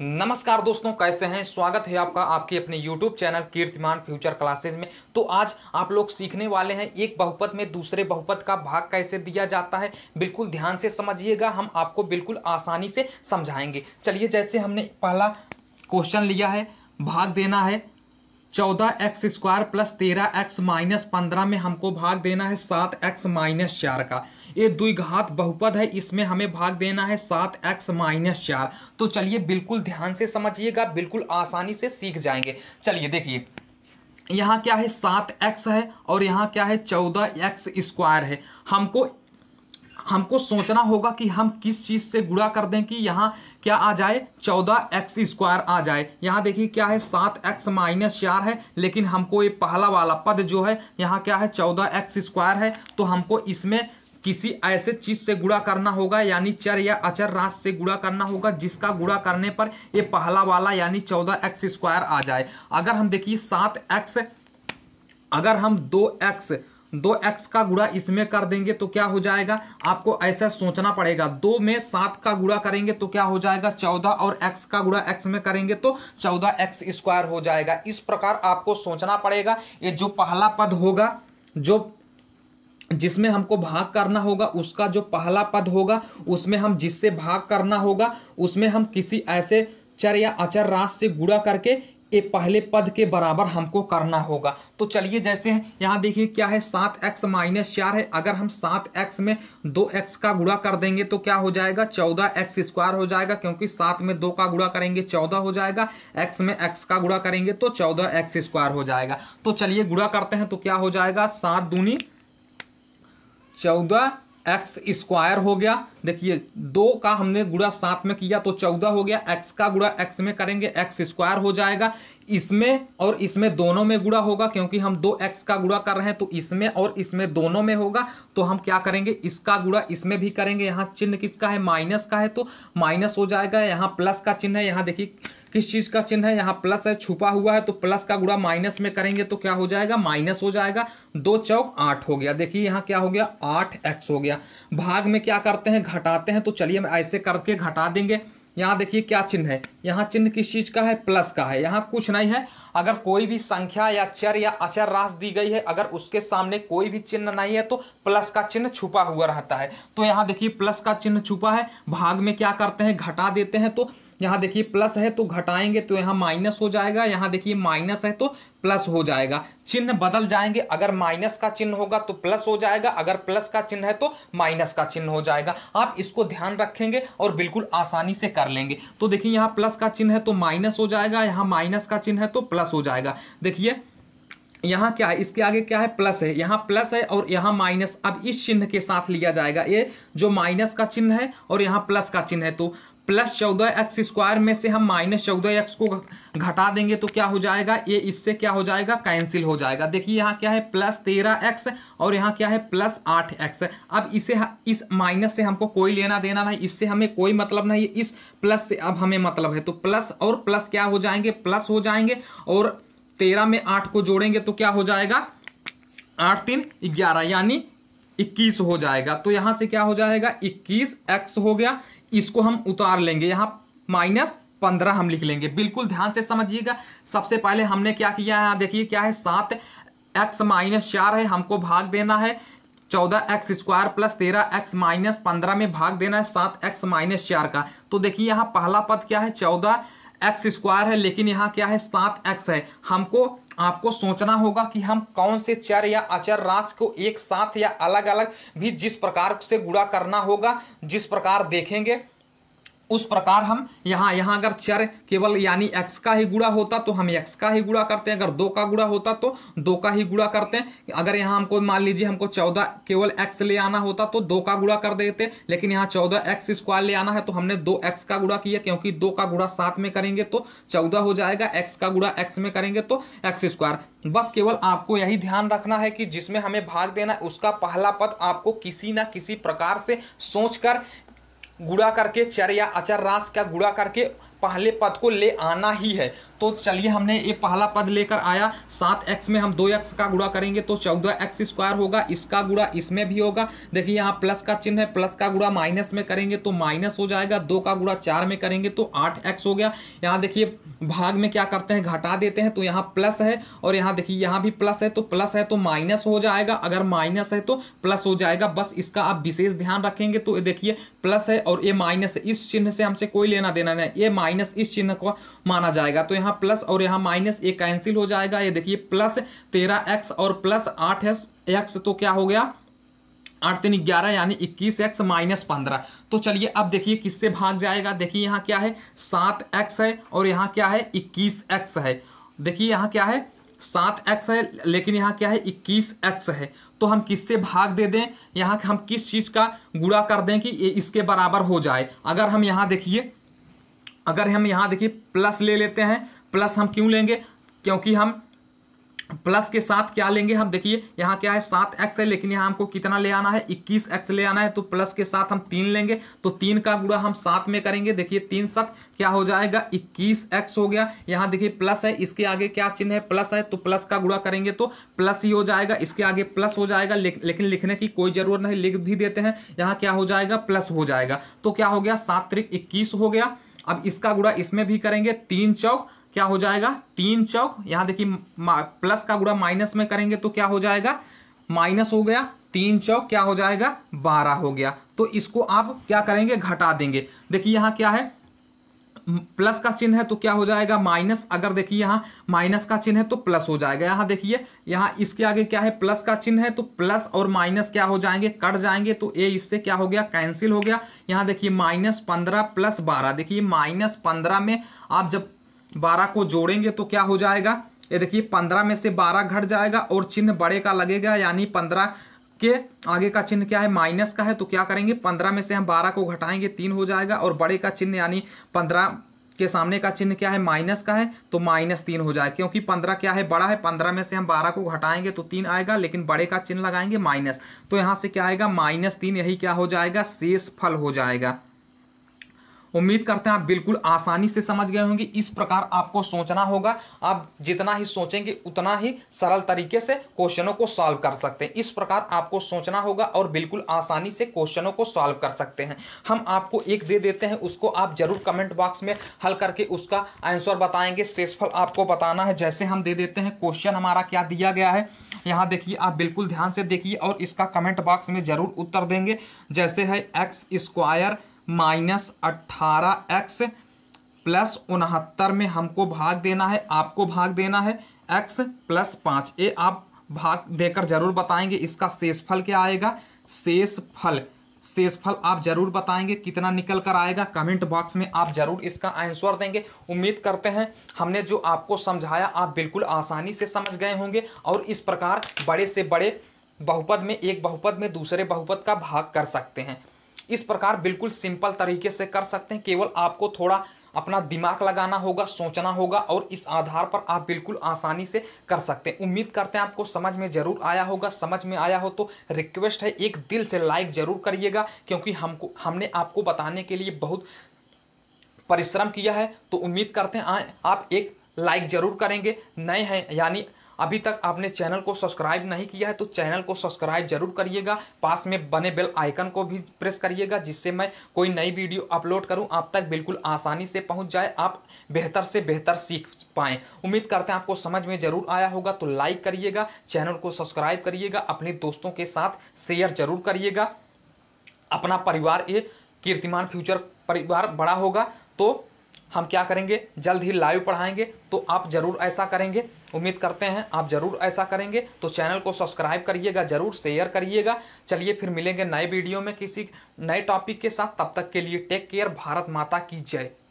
नमस्कार दोस्तों कैसे हैं स्वागत है आपका आपके अपने YouTube channel Kirtiman future classes में तो आज आप लोग सीखने वाले हैं एक बहुपद में दूसरे बहुपद का भाग कैसे दिया जाता है बिल्कुल ध्यान से समझिएगा हम आपको बिल्कुल आसानी से समझाएंगे चलिए जैसे हमने पहला क्वेश्चन लिया है भाग देना है चौदह एक्स स्क्वायर प्लस तेरह एक्स माइनस पंद्रह में हमको भाग देना है सात एक्स माइनस चार का ये द्विघात बहुपद है इसमें हमें भाग देना है सात एक्स माइनस चार तो चलिए बिल्कुल ध्यान से समझिएगा बिल्कुल आसानी से सीख जाएंगे चलिए देखिए यहाँ क्या है सात एक्स है और यहाँ क्या है चौदह एक्स स्क्वायर है हमको हमको सोचना होगा कि हम किस चीज़ से गुड़ा कर दें कि यहाँ क्या आ जाए चौदह एक्स स्क्वायर आ जाए यहाँ देखिए क्या है सात एक्स माइनस चार है लेकिन हमको ये पहला वाला पद जो है यहाँ क्या है चौदह एक्स स्क्वायर है तो हमको इसमें किसी ऐसे चीज से गुड़ा करना होगा यानी चर या अचर राशि से गुड़ा करना होगा जिसका गुड़ा करने पर ये पहला वाला यानी चौदह एक्स स्क्वायर आ जाए अगर हम देखिए सात एक्स अगर हम दो एक्स दो एक्स का गुड़ा इसमें कर देंगे तो क्या हो जाएगा आपको ऐसा सोचना पड़ेगा दो में सात का गुड़ा करेंगे तो क्या हो जाएगा चौदह और एक्स का गुड़ा एक्स में करेंगे तो चौदह एक्स स्क्वायर हो जाएगा इस प्रकार आपको सोचना पड़ेगा ये जो पहला पद होगा जो जिसमें हमको भाग करना होगा उसका जो पहला पद होगा उसमें हम जिससे भाग करना होगा उसमें हम किसी ऐसे चर या अचर राश से गुड़ा करके ये पहले पद के बराबर हमको करना होगा तो चलिए जैसे यहाँ देखिए क्या है सात एक्स माइनस चार है अगर हम सात एक्स में दो एक्स का गुड़ा कर देंगे तो क्या हो जाएगा चौदह एक्स स्क्वायर हो जाएगा क्योंकि सात में दो का गुड़ा करेंगे चौदह हो जाएगा एक्स में एक्स का गुड़ा करेंगे तो चौदह एक्स स्क्वायर हो जाएगा तो चलिए गुड़ा करते हैं तो क्या हो जाएगा सात दूनी चौदह एक्स स्क्वायर हो गया देखिए दो का हमने गुड़ा सात में किया तो चौदह हो गया एक्स का गुड़ा एक्स में करेंगे एक्स स्क्वायर हो जाएगा इसमें और इसमें दोनों में गुड़ा होगा क्योंकि हम दो एक्स का गुड़ा कर रहे हैं तो इसमें और इसमें दोनों में होगा तो हम क्या करेंगे इसका गुड़ा इसमें भी करेंगे यहाँ चिन्ह किसका है माइनस का है तो माइनस हो जाएगा यहाँ प्लस का चिन्ह है यहाँ देखिए किस चीज़ का चिन्ह है यहाँ प्लस है छुपा हुआ है तो प्लस का गुड़ा माइनस में करेंगे तो क्या हो जाएगा माइनस हो जाएगा दो चौक आठ हो गया देखिए यहाँ क्या हो गया आठ एक्स हो गया भाग में क्या करते हैं घटाते हैं तो चलिए हम ऐसे करके घटा देंगे यहाँ देखिए क्या चिन्ह है यहाँ चिन्ह किस चीज़ का है प्लस का है यहाँ कुछ नहीं है अगर कोई भी संख्या या चर या अचर राश दी गई है अगर उसके सामने कोई भी चिन्ह नहीं है तो प्लस का चिन्ह छुपा हुआ रहता है तो यहाँ देखिए प्लस का चिन्ह छुपा है भाग में क्या करते हैं घटा देते हैं तो यहाँ देखिए प्लस है तो घटाएंगे तो यहाँ माइनस हो जाएगा यहाँ देखिए माइनस है तो प्लस हो जाएगा चिन्ह बदल जाएंगे अगर माइनस का चिन्ह होगा तो प्लस हो जाएगा अगर प्लस का चिन्ह है तो माइनस का चिन्ह हो जाएगा आप इसको ध्यान रखेंगे और बिल्कुल आसानी से कर लेंगे तो देखिए यहाँ प्लस का चिन्ह है तो माइनस हो जाएगा यहाँ माइनस का चिन्ह है तो प्लस हो जाएगा देखिए यहाँ क्या है इसके आगे क्या है प्लस है यहाँ प्लस है और यहाँ माइनस अब इस चिन्ह के साथ लिया जाएगा ये जो माइनस का चिन्ह है और यहाँ प्लस का चिन्ह है तो प्लस चौदह एक्स स्क्वायर में से हम माइनस चौदह एक्स को घटा देंगे तो क्या हो जाएगा ये इससे क्या हो जाएगा कैंसिल हो जाएगा देखिए यहाँ क्या है प्लस तेरह एक्स और यहाँ क्या है प्लस आठ एक्स अब इसे इस माइनस से हमको कोई लेना देना नहीं इससे हमें कोई मतलब नहीं इस प्लस से अब हमें मतलब है तो प्लस और प्लस क्या हो जाएंगे प्लस हो जाएंगे और तेरह में आठ को जोड़ेंगे तो क्या हो जाएगा आठ तीन ग्यारह यानी इक्कीस हो जाएगा तो यहां से क्या हो जाएगा इक्कीस एक्स हो गया इसको हम उतार लेंगे यहाँ माइनस पंद्रह हम लिख लेंगे बिल्कुल ध्यान से समझिएगा सबसे पहले हमने क्या किया है देखिए क्या है सात एक्स माइनस चार है हमको भाग देना है चौदह एक्स स्क्वायर प्लस तेरह एक्स माइनस पंद्रह में भाग देना है सात एक्स माइनस चार का तो देखिए यहाँ पहला पद क्या है चौदह एक्स स्क्वायर है लेकिन यहाँ क्या है सात एक्स है हमको आपको सोचना होगा कि हम कौन से चर या अचर राशि को एक साथ या अलग अलग भी जिस प्रकार से गुड़ा करना होगा जिस प्रकार देखेंगे उस प्रकार हम यहाँ यहाँ अगर चर केवल यानी x का ही गुड़ा होता तो हम x का ही गुड़ा करते हैं अगर दो का गुड़ा होता तो दो का ही गुड़ा करते हैं अगर यहाँ हमको मान लीजिए हमको चौदह केवल x ले आना होता तो दो का गुड़ा कर देते लेकिन यहाँ चौदह एक्स स्क्वायर ले आना है तो हमने दो एक्स का गुड़ा किया क्योंकि दो का गुड़ा सात में करेंगे तो चौदह हो जाएगा एक्स का गुड़ा एक्स में करेंगे तो एक्स स्क्वायर बस केवल आपको यही ध्यान रखना है कि जिसमें हमें भाग देना है उसका पहला पद आपको किसी ना किसी प्रकार से सोचकर गुड़ा करके चर या अचर रास का गुड़ा करके पहले पद को ले आना ही है तो चलिए हमने ये पहला पद लेकर आया सात एक्स में हम दो एक्स का गुड़ा करेंगे तो चौदह एक्स स्क्वायर होगा इसका गुड़ा इसमें भी होगा देखिए यहाँ प्लस का चिन्ह है प्लस का गुड़ा माइनस में करेंगे तो माइनस हो जाएगा दो का गुड़ा चार में करेंगे तो आठ एक्स हो गया यहाँ देखिए भाग में क्या करते हैं घटा देते हैं तो यहाँ प्लस है और यहाँ देखिए यहाँ भी प्लस है तो प्लस है तो माइनस हो जाएगा अगर माइनस है तो प्लस हो जाएगा बस इसका आप विशेष ध्यान रखेंगे तो देखिए प्लस है और ये माइनस है इस चिन्ह से हमसे कोई लेना देना नहीं ये माइनस माइनस इस चिन्ह को माना जाएगा तो यहाँ प्लस और यहाँ माइनस ये कैंसिल हो जाएगा ये देखिए प्लस तेरह एक्स और प्लस आठ एक्स तो क्या हो गया आठ तीन ग्यारह यानी इक्कीस एक्स माइनस पंद्रह तो चलिए अब देखिए किससे भाग जाएगा देखिए यहाँ क्या है सात एक्स है और यहाँ क्या है इक्कीस एक्स है देखिए यहाँ क्या है सात एक्स है लेकिन यहाँ क्या है इक्कीस एक्स है तो हम किससे भाग दे दें यहाँ हम किस चीज़ का गुड़ा कर दें कि इसके बराबर हो जाए अगर हम यहाँ देखिए अगर हम यहाँ देखिए प्लस ले लेते हैं प्लस हम क्यों लेंगे क्योंकि हम प्लस के साथ क्या लेंगे हम देखिए यहाँ क्या है सात एक्स है लेकिन यहाँ हमको कितना ले आना है इक्कीस एक्स ले आना है तो प्लस के साथ हम तीन लेंगे तो तीन का गुड़ा हम सात में करेंगे देखिए तीन सात क्या हो जाएगा इक्कीस एक्स हो गया यहाँ देखिए प्लस है इसके आगे क्या चिन्ह है प्लस है तो प्लस का गुड़ा करेंगे तो प्लस ही हो जाएगा इसके आगे प्लस हो जाएगा ले, लेकिन लिखने की कोई ज़रूरत नहीं लिख भी देते हैं यहाँ क्या हो जाएगा प्लस हो जाएगा तो क्या हो गया सात त्रिक इक्कीस हो गया अब इसका गुड़ा इसमें भी करेंगे तीन चौक क्या हो जाएगा तीन चौक यहाँ देखिए प्लस का गुड़ा माइनस में करेंगे तो क्या हो जाएगा माइनस हो गया तीन चौक क्या हो जाएगा बारह हो गया तो इसको आप क्या करेंगे घटा देंगे देखिए यहाँ क्या है प्लस का चिन्ह है तो क्या हो जाएगा माइनस अगर देखिए यहाँ माइनस का चिन्ह है तो प्लस हो जाएगा यहाँ देखिए यहाँ इसके आगे क्या है प्लस का चिन्ह है तो प्लस और माइनस क्या हो जाएंगे कट जाएंगे तो ए इससे क्या हो गया कैंसिल हो गया यहाँ देखिए माइनस पंद्रह प्लस बारह देखिए माइनस पंद्रह में आप जब बारह को जोड़ेंगे तो क्या हो जाएगा ये देखिए पंद्रह में से बारह घट जाएगा और चिन्ह बड़े का लगेगा यानी पंद्रह के आगे का चिन्ह क्या है माइनस का है तो क्या करेंगे पंद्रह में से हम बारह को घटाएंगे तीन हो जाएगा और बड़े का चिन्ह यानी पंद्रह के सामने का चिन्ह क्या है माइनस का है तो माइनस तीन हो जाएगा क्योंकि पंद्रह क्या है बड़ा है पंद्रह में से हम बारह को घटाएंगे तो तीन आएगा लेकिन बड़े का चिन्ह लगाएंगे माइनस तो यहाँ से क्या आएगा माइनस तीन यही क्या हो जाएगा शेष फल हो जाएगा उम्मीद करते हैं आप बिल्कुल आसानी से समझ गए होंगे इस प्रकार आपको सोचना होगा आप जितना ही सोचेंगे उतना ही सरल तरीके से क्वेश्चनों को सॉल्व कर सकते हैं इस प्रकार आपको सोचना होगा और बिल्कुल आसानी से क्वेश्चनों को सॉल्व कर सकते हैं हम आपको एक दे देते हैं उसको आप जरूर कमेंट बॉक्स में हल करके उसका आंसर बताएंगे सेसफल आपको बताना है जैसे हम दे देते हैं क्वेश्चन हमारा क्या दिया गया है यहाँ देखिए आप बिल्कुल ध्यान से देखिए और इसका कमेंट बॉक्स में ज़रूर उत्तर देंगे जैसे है एक्स स्क्वायर माइनस अट्ठारह एक्स प्लस उनहत्तर में हमको भाग देना है आपको भाग देना है एक्स प्लस पाँच ये आप भाग देकर जरूर बताएंगे इसका शेषफल क्या आएगा शेषफल शेषफल आप जरूर बताएंगे कितना निकल कर आएगा कमेंट बॉक्स में आप जरूर इसका आंसर देंगे उम्मीद करते हैं हमने जो आपको समझाया आप बिल्कुल आसानी से समझ गए होंगे और इस प्रकार बड़े से बड़े बहुपद में एक बहुपद में दूसरे बहुपद का भाग कर सकते हैं इस प्रकार बिल्कुल सिंपल तरीके से कर सकते हैं केवल आपको थोड़ा अपना दिमाग लगाना होगा सोचना होगा और इस आधार पर आप बिल्कुल आसानी से कर सकते हैं उम्मीद करते हैं आपको समझ में ज़रूर आया होगा समझ में आया हो तो रिक्वेस्ट है एक दिल से लाइक ज़रूर करिएगा क्योंकि हमको हमने आपको बताने के लिए बहुत परिश्रम किया है तो उम्मीद करते हैं आप एक लाइक ज़रूर करेंगे नए हैं यानी अभी तक आपने चैनल को सब्सक्राइब नहीं किया है तो चैनल को सब्सक्राइब जरूर करिएगा पास में बने बेल आइकन को भी प्रेस करिएगा जिससे मैं कोई नई वीडियो अपलोड करूं आप तक बिल्कुल आसानी से पहुंच जाए आप बेहतर से बेहतर सीख पाएँ उम्मीद करते हैं आपको समझ में ज़रूर आया होगा तो लाइक करिएगा चैनल को सब्सक्राइब करिएगा अपने दोस्तों के साथ शेयर जरूर करिएगा अपना परिवार ये कीर्तिमान फ्यूचर परिवार बड़ा होगा तो हम क्या करेंगे जल्द ही लाइव पढ़ाएंगे तो आप ज़रूर ऐसा करेंगे उम्मीद करते हैं आप ज़रूर ऐसा करेंगे तो चैनल को सब्सक्राइब करिएगा ज़रूर शेयर करिएगा चलिए फिर मिलेंगे नए वीडियो में किसी नए टॉपिक के साथ तब तक के लिए टेक केयर भारत माता की जय